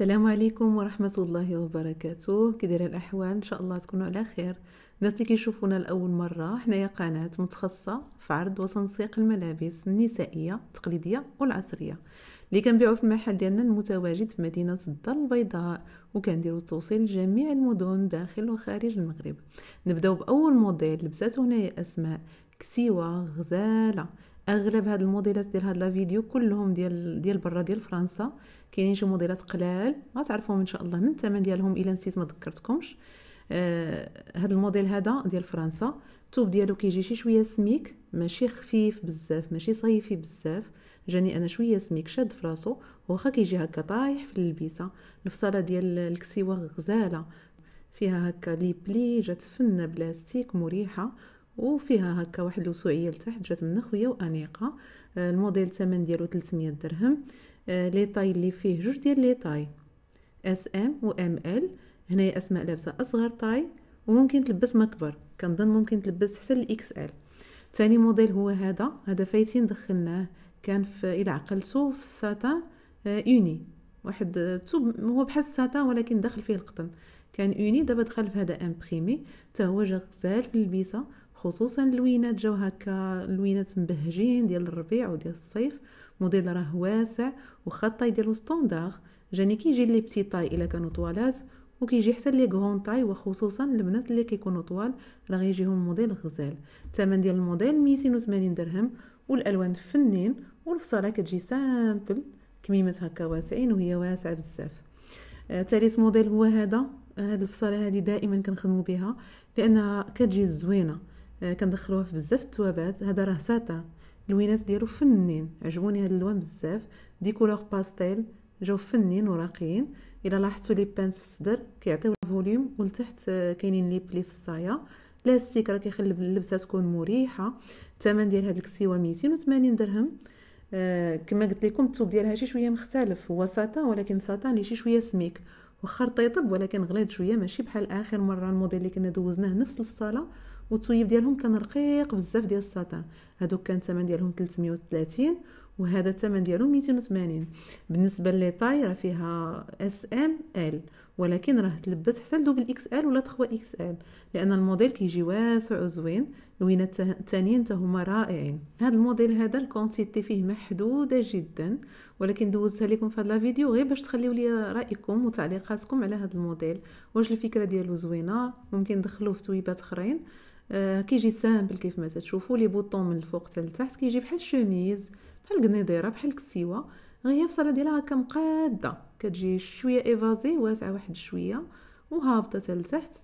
السلام عليكم ورحمة الله وبركاته كدير الأحوال إن شاء الله تكونوا على خير الناس اللي كيشوفونا لأول مرة حنايا قناة متخصصة في عرض وتنسيق الملابس النسائية التقليدية والعصرية اللي كنبيعو في المحل ديالنا المتواجد في مدينة الدار البيضاء وكنديرو التوصيل لجميع المدن داخل وخارج المغرب نبداو بأول موديل لبساتو هنايا أسماء كسيوة غزالة اغلب هاد الموديلات ديال هاد لا فيديو كلهم ديال ديال برا ديال فرنسا كاينين شي موديلات قلال غتعرفوهم ان شاء الله من الثمن ديالهم الا نسيت ما ذكرتكمش آه هاد الموديل هذا ديال فرنسا الثوب ديالو كيجي شي شويه سميك ماشي خفيف بزاف ماشي صيفي بزاف جاني انا شويه سميك شاد فراسو واخا كيجي هكا طايح في اللبسه الفصاله ديال الكسيوه غزاله فيها هكا لي بلي جات فنه بلاستيك مريحه وفيها هكا واحد الوسوعيه لتحت جات من خويا وانيقه آه، الموديل الثمن ديالو 300 درهم آه، لي طاي اللي فيه جوج ديال لي طاي اس ام و ام ال هنايا اسماء لابسه اصغر طاي وممكن تلبس ما كبر كنظن ممكن تلبس حتى الاكس ال ثاني موديل هو هذا هذا فايتين دخلناه كان في الى عقلتو في الساتا اوني آه، واحد توب هو بحال الساتا ولكن داخل فيه القطن كان اوني دابا دخل في هذا امبريمي حتى هو جا غزال في اللبيسه خصوصا اللوينات جاو هكا اللوينات مبهجين ديال الربيع وديال الصيف موديل راه واسع وخا الطاي ديالو ستوندار جاني كيجي لي بتي طاي الا كانوا طوالات وكيجي حتى لي غون طاي وخصوصا البنات اللي كيكونوا طوال راه غيجيهم موديل غزال الثمن ديال الموديل 280 درهم والالوان فنين والفصاله كتجي سامبل كميمات هكا واسعين وهي واسعه بزاف ثالث آه، موديل هو هذا آه، هاد الفصاله هذه دائما كنخدموا بها لانها كتجي زوينه آه، كندخلوها في بزاف التوابات هذا راه ساتا اللوينات ديالو فنين عجبوني هاد اللون بزاف دي كولور باستيل جاو فنين وراقيين الا لاحظتوا لي بانس في الصدر كيعطيو الفوليوم ولتحت آه، كاينين لي بلي في الصايا لاستيك راه كيخلي اللبسه تكون مريحه الثمن ديال هاد الكسيوه 280 درهم آه كما قلت لكم الثوب ديالها شي شويه مختلف هو ساتان ولكن ساتان اللي شي شويه سميك واخا رطيطب ولكن غليظ شويه ماشي بحال اخر مره الموديل اللي كنا دوزناه نفس الفصاله والتويب ديالهم كان رقيق بزاف ديال الساتان هادوك كان الثمن ديالهم 330 وهذا الثمن ديالو 280 بالنسبه لي طاي راه فيها اس ام ال ولكن راه تلبس حتى لدوبل اكس ال ولا 3 اكس ال لان الموديل كيجي واسع وزوين لوينات الثانيين حتى هما رائعين هذا الموديل هذا الكونتيتي فيه محدوده جدا ولكن دوزتها لكم في هذا الفيديو غير باش تخليو لي رايكم وتعليقاتكم على هذا الموديل واش الفكره ديالو زوينه ممكن ندخلوه في تويبات اخرين آه كيجي سامبل كيف ما تشوفوا لي بوطون من الفوق حتى لتحت كيجي بحال شوميز بحال قنيضيره بحال كسيوه غير في صاله ديالها هكا مقاده كتجي شويه ايفازي واسعه واحد شويه وهابطه لتحت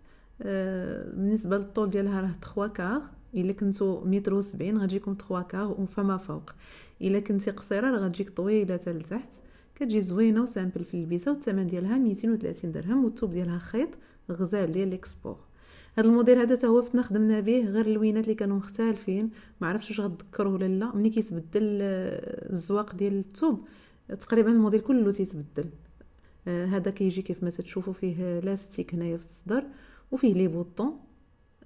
آه بالنسبه للطول ديالها راه 3 كار الا كنتو متر و70 غتجيكم 3 كار فما فوق الا كنتي قصيره راه غتجيك طويله حتى لتحت كتجي زوينه وسامبل في اللبسه والثمن ديالها 230 درهم والثوب ديالها خيط غزال ديال ليكسبور هذا الموديل هذا هو فتنا خدمنا به غير اللوينات اللي كانوا مختلفين ما عرفتش واش غتذكره ولا لا ملي كيتبدل آه، الزواق ديال الثوب تقريبا الموديل كله تيتبدل آه هذا كيجي كيف ما تتشوفوا فيه لاستيك هنايا في الصدر وفيه لي بوطون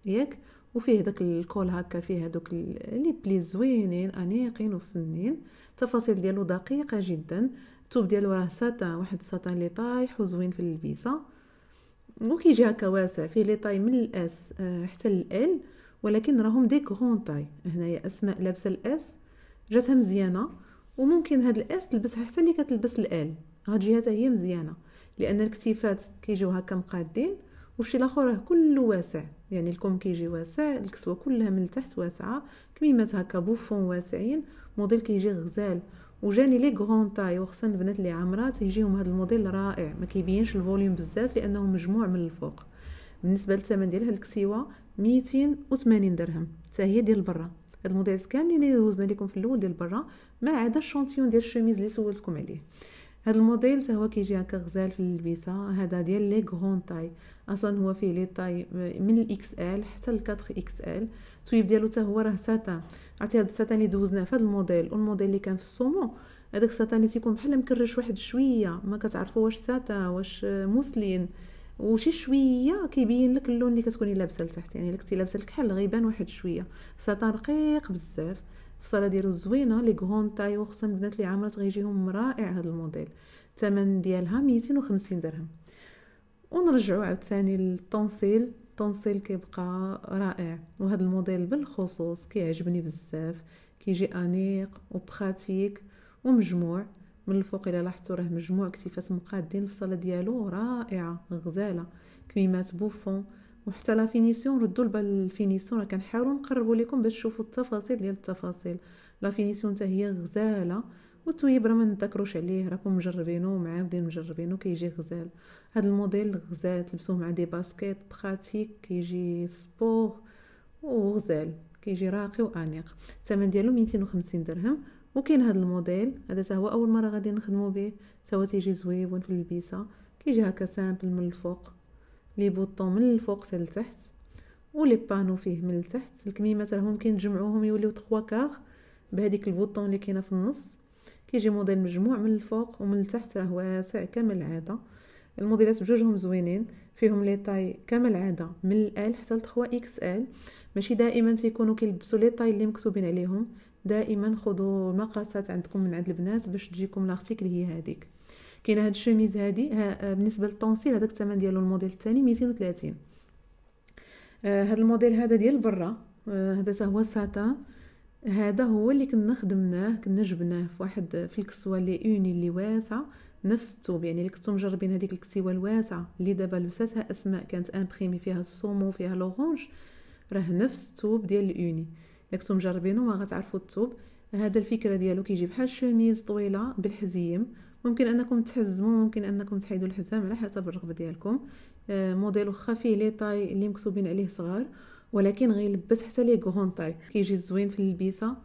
ياك وفيه داك الكول هكا فيه هذوك لي بلي زوينين انيقين وفنين التفاصيل ديالو دقيقه جدا الثوب ديالو راه ساتان واحد الساتان اللي طايح وزوين في اللبسه مو كيجي هكا واسع فيه لي طاي من الاس آه، حتى للال ولكن راهم دي كغون طاي هنايا اسماء لابسه الاس جاتها مزيانه وممكن هاد الاس تلبسها حتى اللي كتلبس الال هاد الجهه هي مزيانه لان الكتيفات كيجيو هكا مقادين وشي الاخر راه كله واسع يعني الكم كيجي واسع الكسوه كلها من التحت واسعه كميمات هكا بوفون واسعين موديل كيجي غزال وجاني لي غران تاي وخصوصا البنات اللي عامرات يجيهم هذا الموديل رائع ما كيبينش الفوليوم بزاف لانه مجموع من الفوق بالنسبه للثمن ديال هاد الكسيوه 280 درهم حتى هي ديال برا هاد الموديلات كاملين اللي دوزنا لكم في الاول ديال برا ما عدا الشونتيون ديال الشوميز اللي سولتكم عليه هاد الموديل حتى هو كيجي هكا غزال في اللبسه هذا ديال لي غون تاي اصلا هو فيه لي تاي من الاكس ال حتى ل 4 اكس ال التويب ديالو حتى هو راه ساتان عرفتي هاد الساتان اللي دوزناه في هاد الموديل والموديل اللي كان في الصومو هذاك الساتان اللي تيكون بحال مكرش واحد شويه ما كتعرفوا واش ساتا واش موسلين وشي شويه كيبين لك اللون اللي كتكوني لابسه لتحت يعني لك لابسه الكحل غيبان واحد شويه ساتان رقيق بزاف فصالة ديالو زوينه لي غون تاي وخصوصا البنات اللي عامرات غيجيهم رائع هذا الموديل الثمن ديالها 250 درهم ونرجعوا عاوتاني للطونسيل الطونسيل كيبقى رائع وهذا الموديل بالخصوص كيعجبني بزاف كيجي انيق وبخاتيك ومجموع من الفوق الى لاحظتوا راه مجموع كتيفات مقادين الفصله ديالو رائعه غزاله كميمات بوفون وحتى لا فينيسيون ردوا البال للفينيسيون راه كنحاولوا نقربوا لكم باش تشوفوا التفاصيل ديال التفاصيل لا فينيسيون حتى هي غزاله والتويب راه ما نتذكروش عليه راكم مجربينو ومعاودين مجربينو كيجي غزال هاد الموديل غزال تلبسوه مع دي باسكيت براتيك كيجي سبور وغزال كيجي راقي وانيق الثمن ديالو 250 درهم وكاين هاد الموديل هذا حتى هو اول مره غادي نخدمو به حتى هو تيجي زويون في اللبسه كيجي هكا سامبل من الفوق لي بوطون من الفوق حتى لتحت ولي بانو فيه من التحت الكميمات راه ممكن تجمعوهم يوليو 3 كار بهذيك البوطون اللي كاينه في النص كيجي موديل مجموع من الفوق ومن التحت واسع كما العاده الموديلات بجوجهم زوينين فيهم لي طاي كما العاده من الال حتى ل 3 اكس ال ماشي دائما تيكونوا كيلبسوا لي طاي اللي مكتوبين عليهم دائما خذوا مقاسات عندكم من عند البنات باش تجيكم لارتيكل هي هذيك كاينه هاد الشوميز هادي ها آه، بالنسبه للطونسيل هذاك الثمن ديالو الموديل الثاني 230 آه هاد الموديل هذا ديال برا آه هذا هو ساتان هذا هو اللي كنا خدمناه كنا جبناه في واحد في الكسوه لي اوني اللي واسعه نفس الثوب يعني اللي كنتو مجربين هذيك الكسوه الواسعه اللي دابا لبساتها اسماء كانت امبريمي فيها الصومو فيها لوغونج راه نفس الثوب ديال الاوني الا كنتو مجربينه ما غتعرفوا الثوب هذا الفكره ديالو كيجي بحال شوميز طويله بالحزيم ممكن انكم تحزموا ممكن انكم تحيدوا الحزام على حسب الرغبه ديالكم آه، موديل واخا فيه لي طاي اللي مكتوبين عليه صغار ولكن غيلبس حتى لي غون كيجي زوين في اللبسه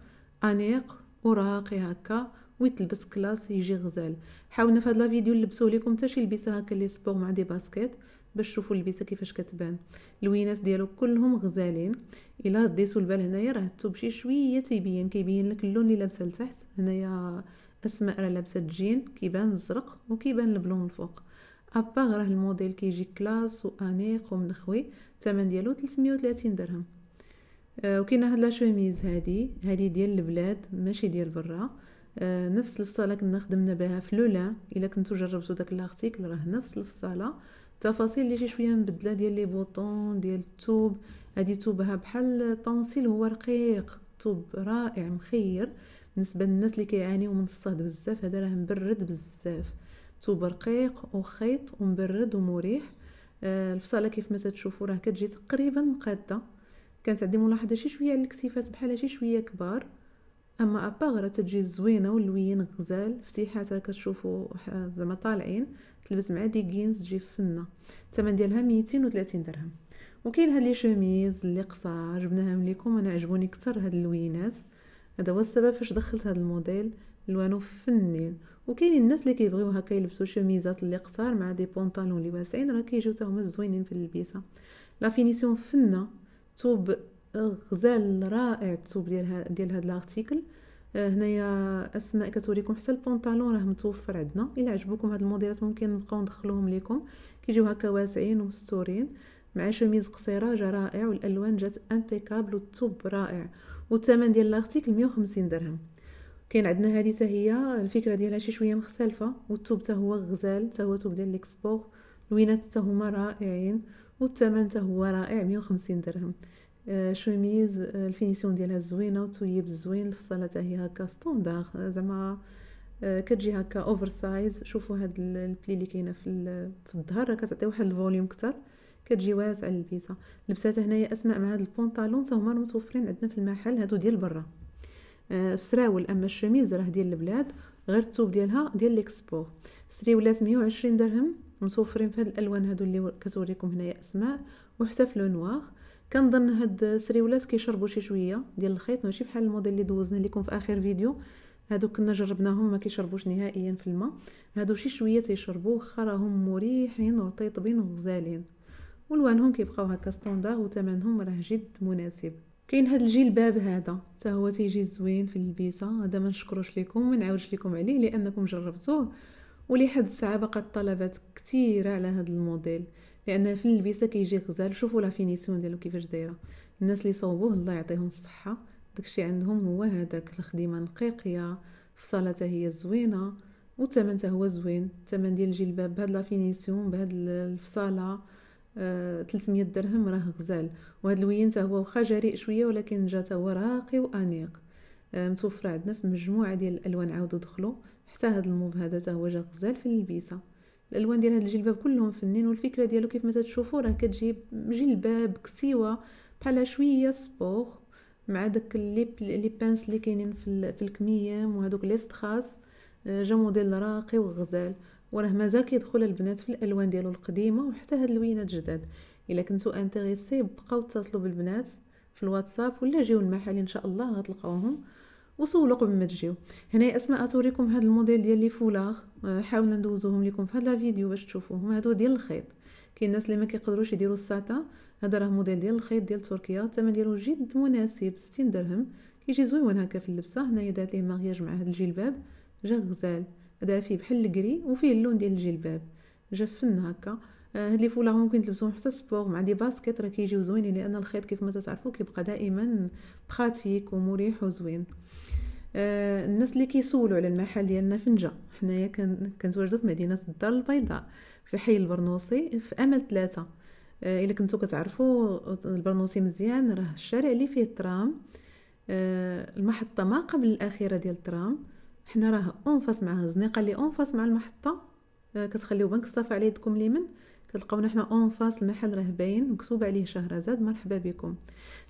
انيق وراقي هكا ويتلبس كلاس يجي غزال حاولنا في هاد لافيديو نلبسو ليكم حتى شي لبسه هكا لي سبور مع دي باسكيت باش تشوفوا اللبسه كيفاش كتبان الوينات ديالو كلهم غزالين الا ديتو البال هنايا راه الثوب شي شويه تيبين كيبين لك اللون اللي لابسه لتحت هنايا اسماء راه لابسه جين كيبان الزرق وكيبان البلون الفوق اباغ راه الموديل كيجي كلاس وانيق ومنخوي الثمن ديالو 330 درهم أه وكاينه هاد لا شوميز هادي هادي ديال البلاد ماشي ديال برا نفس الفصاله كنا خدمنا بها في لولا الا كنتو جربتو داك لارتيكل راه نفس الفصاله التفاصيل اللي شي شويه مبدله ديال لي بوطون ديال الثوب هادي ثوبها بحال طونسيل هو رقيق ثوب رائع مخير بالنسبه للناس اللي كيعانيو من الصهد بزاف هذا راه مبرد بزاف صوب رقيق وخيط ومبرد ومريح آه، الفصاله كيف ما تشوفوا راه كتجي تقريبا مقاده كانت عندي ملاحظه شي شويه على الكتفات بحال شي شويه كبار اما اباغ راه تجي زوينه واللوين غزال فتيحات راه كتشوفوا زعما طالعين تلبس مع دي جينز تجي فنه الثمن ديالها 230 درهم وكاين هاد لي شوميز اللي قصار جبناهم ليكم انا عجبوني كثر هاد اللوينات هذا هو السبب فاش دخلت هاد الموديل الوانو فنين وكاينين الناس اللي كيبغيو هكا يلبسوا شوميزات اللي قصار مع دي بونطالون اللي واسعين راه كيجيو حتى هما زوينين في اللبسه لا فينيسيون فنه توب غزال رائع التوب ديال ديال هاد لارتيكل آه، هنايا اسماء كتوريكم حتى البونطالون راه متوفر عندنا الا عجبوكم هاد الموديلات ممكن نبقاو ندخلوهم ليكم كيجيو هكا واسعين ومستورين مع شوميز قصيره جا رائع والالوان جات امبيكابل والطوب رائع والثمن ديال لارتيكل 150 درهم كاين عندنا هذه حتى هي الفكره ديالها شي شويه مختلفه والثوب حتى هو غزال حتى هو ثوب ديال ليكسبور لوينات حتى هما رائعين والثمن حتى هو رائع 150 درهم آه شوميز آه الفينيسيون ديالها زوينه وتويب زوين الفصاله حتى هي هكا ستوندار زعما آه كتجي هكا اوفر سايز شوفوا هاد البلي اللي كاينه في في الظهر كتعطي واحد الفوليوم كتر كتجي واسعه اللبسه لبساتها هنايا اسماء مع هاد البونطالون حتى هما متوفرين عندنا في المحل هادو ديال برا السراول اما الشميز راه ديال البلاد غير الثوب ديالها ديال ليكسبور سريولات ولات 120 درهم متوفرين في هاد الالوان هادو اللي كتوريكم هنايا اسماء وحتى في لو نوار كنظن هاد السريولات كيشربوا شي شويه ديال الخيط ماشي بحال الموديل اللي دوزنا لكم في اخر فيديو هادو كنا جربناهم ما كيشربوش نهائيا في الماء هادو شي شويه تيشربوا واخا راهم مريحين وطيطبين وغزالين والوانهم كيبقاو هكا ستوندار وثمنهم راه جد مناسب كاين هاد الجلباب هذا حتى هو تيجي زوين في البيسه هذا ما نشكروش لكم ما نعاودش لكم عليه لانكم جربتوه ولحد الساعه بقى الطلبات كثيره على هذا الموديل لان في البيسه كيجي غزال شوفوا لا فينيسيون ديالو كيفاش دايره الناس اللي صوبوه الله يعطيهم الصحه داكشي عندهم هو هذاك الخدمه نقيقيه فصالتها هي زوينه والثمن هو زوين الثمن ديال الجلباب بهاد لا فينيسيون بهاد الفصاله 300 آه، درهم راه غزال وهذا الوين تا هو واخا جريء شويه ولكن جا تا هو راقي وانيق آه، متوفر عندنا في مجموعه ديال الالوان عاودوا دخلوا حتى هذا الموف هذا تا هو جا غزال في اللبيسه الالوان ديال هذا الجلباب كلهم فنين والفكره ديالو كيف ما تشوفوا راه كتجيب جلباب كسيوه بحال شويه سبور مع داك لي لي بانس اللي كاينين في, في الكميام وهذوك لي ستراس آه، جا موديل راقي وغزال وراه مازال كيدخل البنات في الالوان ديالو القديمه وحتى هاد اللوينات جداد الا كنتو انتريسي بقاو اتصلوا بالبنات في الواتساب ولا جيو المحل ان شاء الله غتلقاوهم وسولوا قبل ما تجيو هنايا اسماء اتوريكم هذا الموديل ديال لي فولاغ آه، حاولنا ندوزوهم لكم في هاد الفيديو باش تشوفوهم هادو ديال الخيط كاين الناس اللي ما كيقدروش يديروا الساتا هذا راه موديل ديال الخيط ديال تركيا الثمن ديالو جد مناسب 60 درهم كيجي زويون هكا في اللبسه هنايا دارت ليه مارياج مع هاد الجلباب جا غزال هذا فيه بحال الكري وفيه اللون ديال الجلباب جفن هكا آه، هاد لي فولا ممكن تلبسهم حتى سبور مع دي باسكيت راه كيجيو زوينين لان الخيط كيف ما تعرفوا كيبقى دائما براتيك ومريح وزوين آه، الناس اللي كيسولوا على المحل ديالنا نجا حنايا كنتواجدوا في مدينه الدار البيضاء في حي البرنوصي في امل ثلاثة آه، الا كنتو كتعرفوا البرنوصي مزيان راه الشارع اللي فيه الترام المحطه ما قبل الاخيره ديال الترام حنا راه اونفاس مع الزنيقه اللي اونفاس مع المحطه آه، كتخليو بنك الصف على يدكم اليمين كتلقاونا حنا اونفاس المحل راه باين مكتوب عليه شهرزاد مرحبا بكم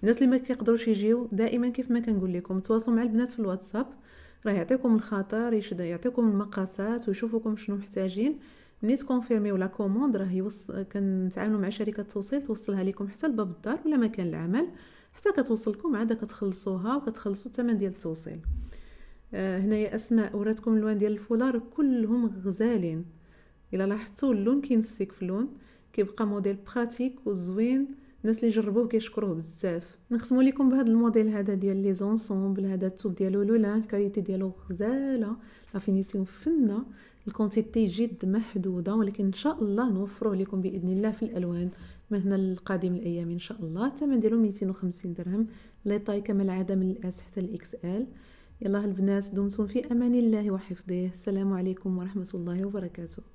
الناس اللي ما كيقدروش يجيو دائما كيف ما كنقول لكم تواصلوا مع البنات في الواتساب راه يعطيكم الخاطر يشد يعطيكم المقاسات ويشوفوكم شنو محتاجين ملي تكونفيرميو لا كوموند راه يوصل كنتعاملوا مع شركه توصيل توصلها لكم حتى لباب الدار ولا مكان العمل حتى كتوصلكم عاد كتخلصوها وكتخلصوا الثمن ديال التوصيل آه، هنايا اسماء وراتكم الوان ديال الفولار كلهم غزالين الا لاحظتوا اللون كينسيك في اللون كيبقى موديل براتيك وزوين الناس اللي جربوه كيشكروه بزاف نختموا لكم بهذا الموديل هذا ديال لي زونسومبل هذا التوب ديالو لولا الكاليتي ديالو غزاله لا فينيسيون فنه الكونتيتي جد محدوده ولكن ان شاء الله نوفروه لكم باذن الله في الالوان من هنا للقادم الايام ان شاء الله الثمن ديالو 250 درهم لي طاي كما العاده من الاس حتى الاكس ال يلا البنات دمتم في أمان الله وحفظه السلام عليكم ورحمة الله وبركاته